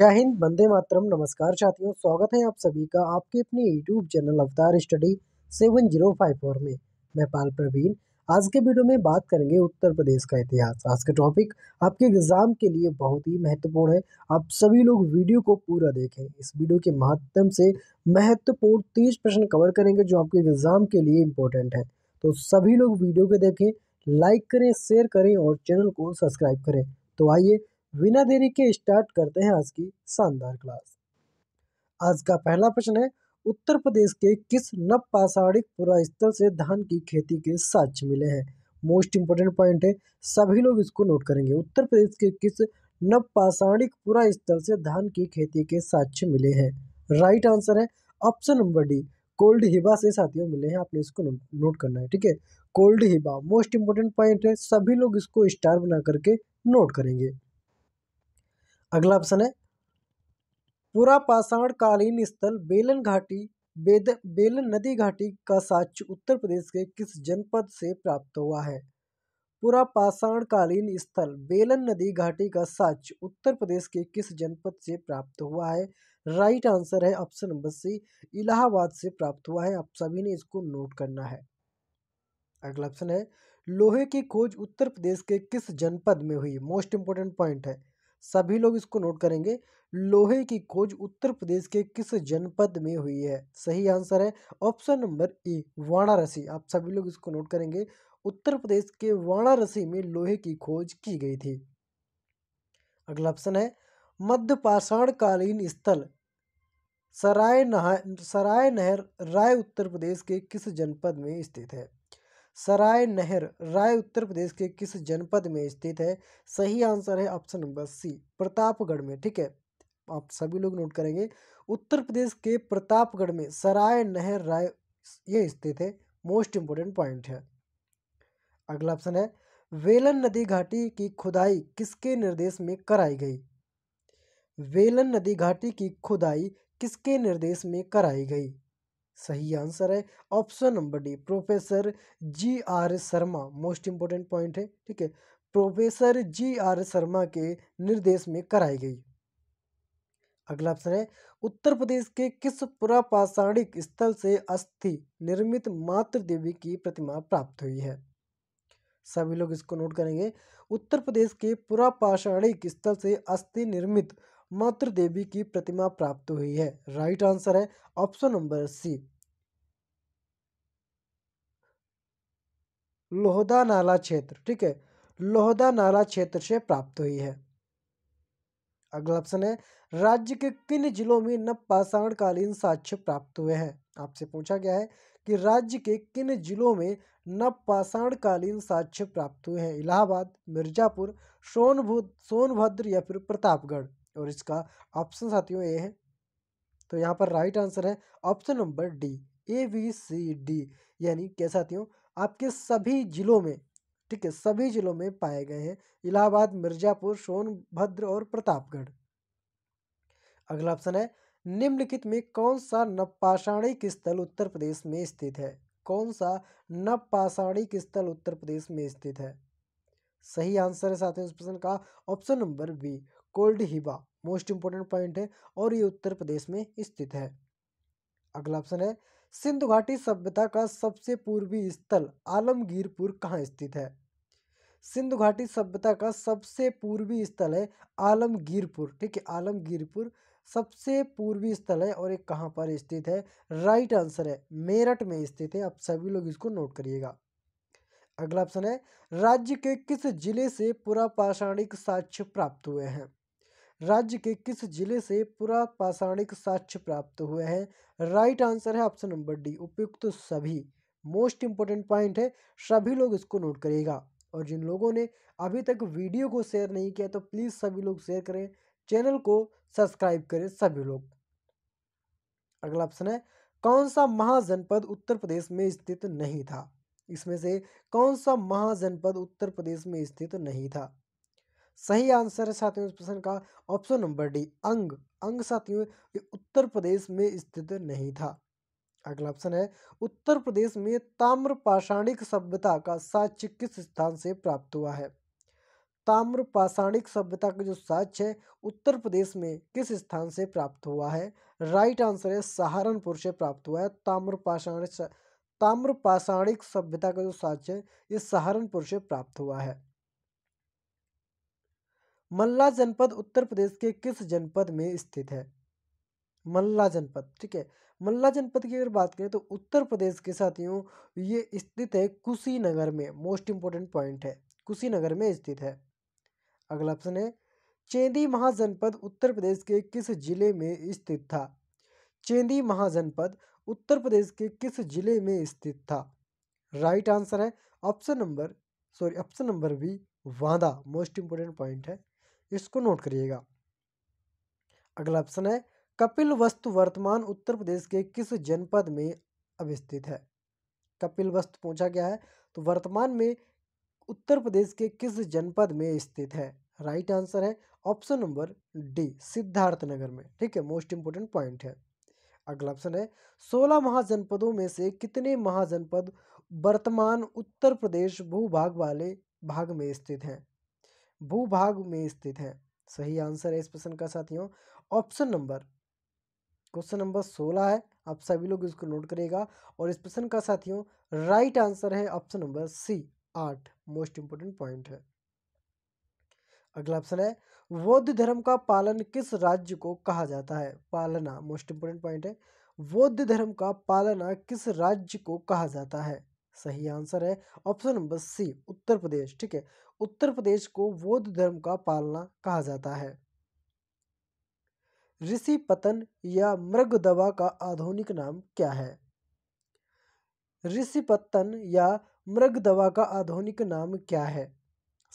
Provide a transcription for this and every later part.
जय हिंद बंदे मातरम नमस्कार साथियों स्वागत है आप सभी का आपके अपने YouTube channel Avatar study seven zero five four में मैं पाल प्रवीण आज के वीडियो में बात करेंगे उत्तर प्रदेश का इतिहास आज का टॉपिक आपके एग्जाम के लिए बहुत ही महत्वपूर्ण है आप सभी लोग वीडियो को पूरा देखें इस वीडियो के माध्यम से महत्वपूर्ण तीस प्रश्न कवर करेंगे जो आपके एग्जाम के लिए इम्पोर्टेंट है तो सभी लोग वीडियो को देखें लाइक करें शेयर करें और चैनल को सब्सक्राइब करें तो आइए बिना देरी के स्टार्ट करते हैं आज की शानदार क्लास आज का पहला प्रश्न है उत्तर प्रदेश के किस नवपाषाणिक स्थल से धान की खेती के साक्ष्य मिले हैं मोस्ट इंपोर्टेंट पॉइंट है सभी लोग इसको नोट करेंगे उत्तर प्रदेश के किस नवपाषाणिक स्थल से धान की खेती के साक्ष्य मिले हैं राइट आंसर है option number D Koldihwa से साथियों मिले हैं आपने इसको नोट करना है ठीक है Koldihwa most important point है सभी लोग इसको स्टार बना करके नोट करेंगे अगला ऑप्शन है पूरा पाषाण कालीन स्थल बेलन घाटी बेद बेलन नदी घाटी का साक्ष्य उत्तर प्रदेश के किस जनपद से प्राप्त हुआ है पूरा पाषाण कालीन स्थल बेलन नदी घाटी का साक्ष्य उत्तर प्रदेश के किस जनपद से प्राप्त हुआ है राइट आंसर है ऑप्शन नंबर सी इलाहाबाद से प्राप्त हुआ है आप सभी ने इसको नोट करना है अगला ऑप्शन है लोहे की खोज उत्तर प्रदेश के किस जनपद में हुई मोस्ट इंपोर्टेंट पॉइंट है सभी लोग इसको नोट करेंगे लोहे की खोज उत्तर प्रदेश के किस जनपद में हुई है सही आंसर है ऑप्शन नंबर ए वाराणसी आप सभी लोग इसको नोट करेंगे उत्तर प्रदेश के वाराणसी में लोहे की खोज की गई थी अगला ऑप्शन है मध्य पाषाणकालीन स्थल सराय नहर सराय नहर राय उत्तर प्रदेश के किस जनपद में स्थित है सराय नहर राय उत्तर प्रदेश के किस जनपद में स्थित है सही आंसर है ऑप्शन नंबर सी प्रतापगढ़ में ठीक है आप सभी लोग नोट करेंगे उत्तर प्रदेश के प्रतापगढ़ में सराय नहर राय ये स्थित है मोस्ट इंपोर्टेंट पॉइंट है अगला ऑप्शन है वेलन नदी घाटी की खुदाई किसके निर्देश में कराई गई वेलन नदी घाटी की खुदाई किसके निर्देश में कराई गई सही आंसर है option number D professor G R Sharma most important point है ठीक है प्रोफेसर जी आर शर्मा के निर्देश में कराई गई अगला ऑप्शन है उत्तर प्रदेश के किस पुरापाषाणिक स्थल से अस्थि निर्मित मातृ देवी की प्रतिमा प्राप्त हुई है सभी लोग इसको नोट करेंगे उत्तर प्रदेश के पुरापाषाणिक स्थल से अस्थि निर्मित मातृ देवी की प्रतिमा प्राप्त हुई है राइट आंसर है option number C Lohda Nala क्षेत्र ठीक है लोहदा नाला क्षेत्र से प्राप्त हुई है अगला ऑप्शन है राज्य के किन जिलों में कालीन साक्ष्य प्राप्त हुए हैं आपसे पूछा गया है कि राज्य के किन जिलों में कालीन साक्ष्य प्राप्त हुए हैं इलाहाबाद मिर्जापुर सोनभू सोनभद्र या फिर प्रतापगढ़ और इसका ऑप्शन साथियों ये है तो यहाँ पर राइट आंसर है option number D A B C D यानी क्या साथियों आपके सभी ज़िलों में ठीक है सभी ज़िलों में पाए गए हैं इलाहाबाद मिर्ज़ापुर सोनभद्र और प्रतापगढ़ अगला ऑप्शन है निम्नलिखित में कौन सा नवपाषाणिक स्थल उत्तर प्रदेश में स्थित है कौन सा नवपाषाणिक स्थल उत्तर प्रदेश में स्थित है सही आंसर है साथियों इस प्रश्न का option number B Koldihwa most important point है और ये उत्तर प्रदेश में स्थित है अगला ऑप्शन है सिंधु घाटी सभ्यता का सबसे पूर्वी स्थल आलमगीरपुर कहाँ स्थित है सिंधु घाटी सभ्यता का सबसे पूर्वी स्थल है आलमगीरपुर ठीक है आलमगीरपुर सबसे पूर्वी स्थल है और एक कहाँ पर स्थित है राइट आंसर है मेरठ में स्थित है आप सभी लोग इसको नोट करिएगा अगला ऑप्शन है राज्य के किस जिले से पुरापाषाणिक साक्ष्य प्राप्त हुए हैं राज्य के किस जिले से पुरापाषाणिक साक्ष्य प्राप्त हुए हैं राइट आंसर है ऑप्शन नंबर डी उपयुक्त सभी मोस्ट इंपॉर्टेंट पॉइंट है सभी लोग इसको नोट करेगा और जिन लोगों ने अभी तक वीडियो को शेयर नहीं किया तो प्लीज़ सभी लोग शेयर करें चैनल को सब्सक्राइब करें सभी लोग अगला ऑप्शन है कौन सा महाजनपद उत्तर प्रदेश में स्थित नहीं था इसमें से कौन सा महाजनपद उत्तर प्रदेश में स्थित नहीं था सही आंसर है साथियों इस प्रश्न का ऑप्शन नंबर डी अंग अंग साथियों ये उत्तर प्रदेश में स्थित नहीं था अगला ऑप्शन है उत्तर प्रदेश में ताम्र पाषाणिक सभ्यता का साक्ष्य किस स्थान से प्राप्त हुआ है ताम्र पाषाणिक सभ्यता का जो साक्ष्य है उत्तर प्रदेश में किस स्थान से प्राप्त हुआ है राइट आंसर है सहारनपुर से प्राप्त हुआ है ताम्र पाषाणिक ताम्र पाषाणिक सभ्यता का जो साक्ष्य है ये सहारनपुर से प्राप्त हुआ है मल्ला जनपद उत्तर प्रदेश के किस जनपद में स्थित है मल्ला जनपद ठीक है मल्ला जनपद की अगर बात करें तो उत्तर प्रदेश के साथियों ये स्थित है कुशीनगर में मोस्ट इंपोर्टेंट पॉइंट है कुशीनगर में स्थित है अगला ऑप्शन है चेंदी महाजनपद उत्तर प्रदेश के किस जिले में स्थित था चेंदी महाजनपद उत्तर प्रदेश के किस जिले में स्थित था राइट आंसर है option number sorry option number B वादा मोस्ट इंपोर्टेंट पॉइंट है इसको नोट करिएगा अगला ऑप्शन है कपिल वस्तु वर्तमान उत्तर प्रदेश के किस जनपद में अवस्थित है कपिल वस्तु पूछा गया है तो वर्तमान में उत्तर प्रदेश के किस जनपद में स्थित है राइट आंसर है option number D Siddharth Nagar में ठीक है मोस्ट इंपोर्टेंट पॉइंट है अगला ऑप्शन है सोलह महाजनपदों में से कितने महाजनपद वर्तमान उत्तर प्रदेश भूभाग वाले भाग में स्थित हैं भूभाग में स्थित है सही आंसर है इस प्रश्न का साथियों ऑप्शन नंबर क्वेश्चन नंबर सोलह है आप सभी लोग इसको नोट करेगा और इस प्रश्न का साथियों राइट आंसर है ऑप्शन नंबर सी आठ मोस्ट इंपोर्टेंट पॉइंट है अगला ऑप्शन है बौद्ध धर्म का पालन किस राज्य को कहा जाता है पालना मोस्ट इंपोर्टेंट पॉइंट है बौद्ध धर्म का पालना किस राज्य को कहा जाता है सही आंसर है ऑप्शन नंबर सी उत्तर प्रदेश ठीक है उत्तर प्रदेश को बौद्ध धर्म का पालना कहा जाता है ऋषि पतन या मृग दवा का आधुनिक नाम क्या है ऋषि पतन या मृग दवा का आधुनिक नाम क्या है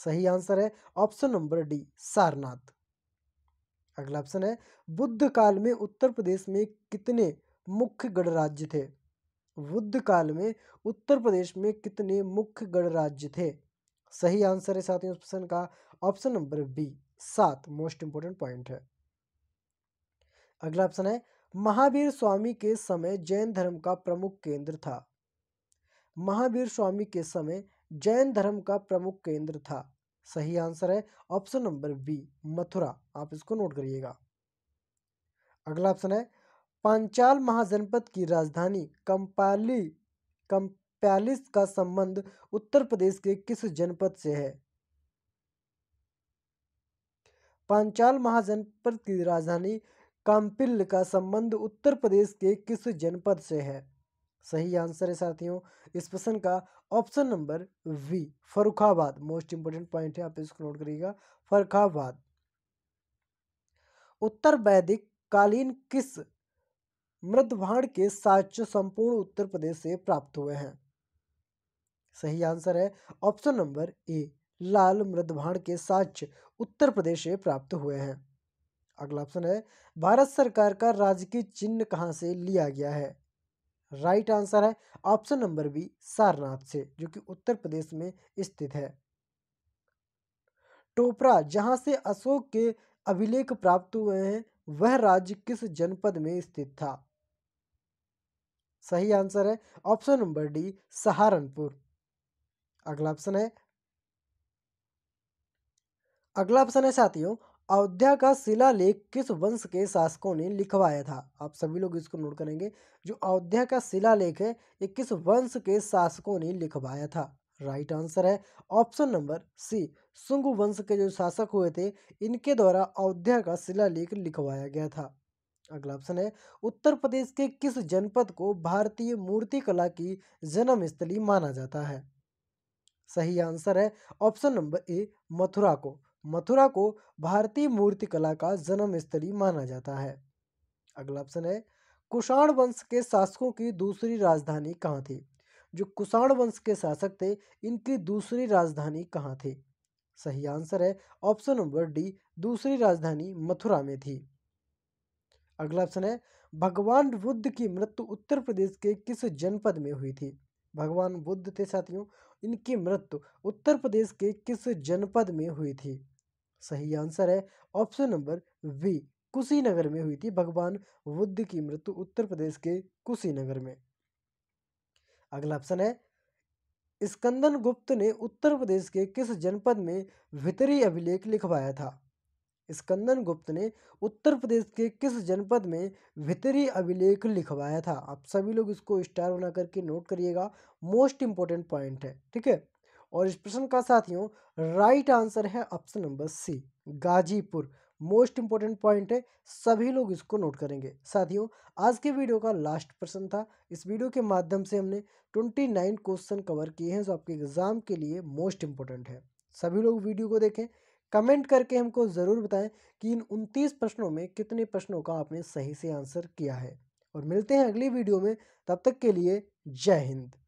सही आंसर है ऑप्शन नंबर डी सारनाथ अगला ऑप्शन है बुद्ध काल में उत्तर प्रदेश में कितने मुख्य गणराज्य थे बुद्ध काल में उत्तर प्रदेश में कितने मुख्य गणराज्य थे सही आंसर है साथियों इस प्रश्न का ऑप्शन नंबर बी सात मोस्ट इंपोर्टेंट पॉइंट है अगला ऑप्शन है महावीर स्वामी के समय जैन धर्म का प्रमुख केंद्र था महावीर स्वामी के समय जैन धर्म का प्रमुख केंद्र था सही आंसर है ऑप्शन नंबर बी मथुरा आप इसको नोट करिएगा अगला ऑप्शन है पांचाल महाजनपद की राजधानी कंपाली कंपालिस का संबंध उत्तर प्रदेश के किस जनपद से है पांचाल महाजनपद की राजधानी काम्पिल का संबंध उत्तर प्रदेश के किस जनपद से है सही आंसर है साथियों इस प्रश्न का option number B Farrukhabad most important point है आप इसको नोट करिएगा फरुखाबाद उत्तर वैदिक कालीन किस मृदभाण के साक्ष्य संपूर्ण उत्तर प्रदेश से प्राप्त हुए हैं सही आंसर है ऑप्शन नंबर ए लाल मृदभाण के साक्ष्य उत्तर प्रदेश से प्राप्त हुए हैं अगला ऑप्शन है भारत सरकार का राजकीय चिन्ह कहाँ से लिया गया है राइट आंसर है ऑप्शन नंबर बी सारनाथ से जो कि उत्तर प्रदेश में स्थित है टोपरा जहां से अशोक के अभिलेख प्राप्त हुए हैं वह राज्य किस जनपद में स्थित था सही आंसर है ऑप्शन नंबर डी सहारनपुर अगला ऑप्शन है अगला ऑप्शन है साथियों अयोध्या का शिलालेख किस वंश के शासकों ने लिखवाया था आप सभी लोग इसको नोट करेंगे जो अयोध्या का शिलालेख है ये किस वंश के शासकों ने लिखवाया था राइट आंसर है ऑप्शन नंबर सी सुंग वंश के जो शासक हुए थे इनके द्वारा अयोध्या का शिलालेख लिखवाया गया था अगला ऑप्शन है उत्तर प्रदेश के किस जनपद को भारतीय मूर्तिकला की जन्म स्थली माना जाता है सही आंसर है ऑप्शन नंबर ए मथुरा को मथुरा को भारतीय मूर्तिकला का जन्म स्थली माना जाता है अगला ऑप्शन है कुषाण वंश के शासकों की दूसरी राजधानी कहाँ थी जो कुषाण वंश के शासक थे इनकी दूसरी राजधानी कहाँ थी सही आंसर है ऑप्शन नंबर डी दूसरी राजधानी मथुरा में थी अगला ऑप्शन है भगवान बुद्ध की मृत्यु उत्तर प्रदेश के किस जनपद में हुई थी भगवान बुद्ध थे साथियों इनकी मृत्यु उत्तर प्रदेश के किस जनपद में हुई थी सही आंसर है ऑप्शन नंबर बी कुशीनगर में हुई थी भगवान बुद्ध की मृत्यु उत्तर प्रदेश के कुशीनगर में अगला ऑप्शन है स्कंदन गुप्त ने उत्तर प्रदेश के किस जनपद में भितरी अभिलेख लिखवाया था स्कंदन गुप्त ने उत्तर प्रदेश के किस जनपद में भितरी अभिलेख लिखवाया था आप सभी लोग इसको स्टार बना करके नोट करिएगा मोस्ट इंपॉर्टेंट पॉइंट है ठीक है और इस प्रश्न का साथियों राइट आंसर है option number C Ghazipur most important point है सभी लोग इसको नोट करेंगे साथियों आज के वीडियो का लास्ट प्रश्न था इस वीडियो के माध्यम से हमने ट्वेंटी नाइन क्वेश्चन कवर किए हैं जो आपके एग्जाम के लिए मोस्ट इंपॉर्टेंट है सभी लोग वीडियो को देखें कमेंट करके हमको ज़रूर बताएं कि इन उनतीस प्रश्नों में कितने प्रश्नों का आपने सही से आंसर किया है और मिलते हैं अगली वीडियो में तब तक के लिए जय हिंद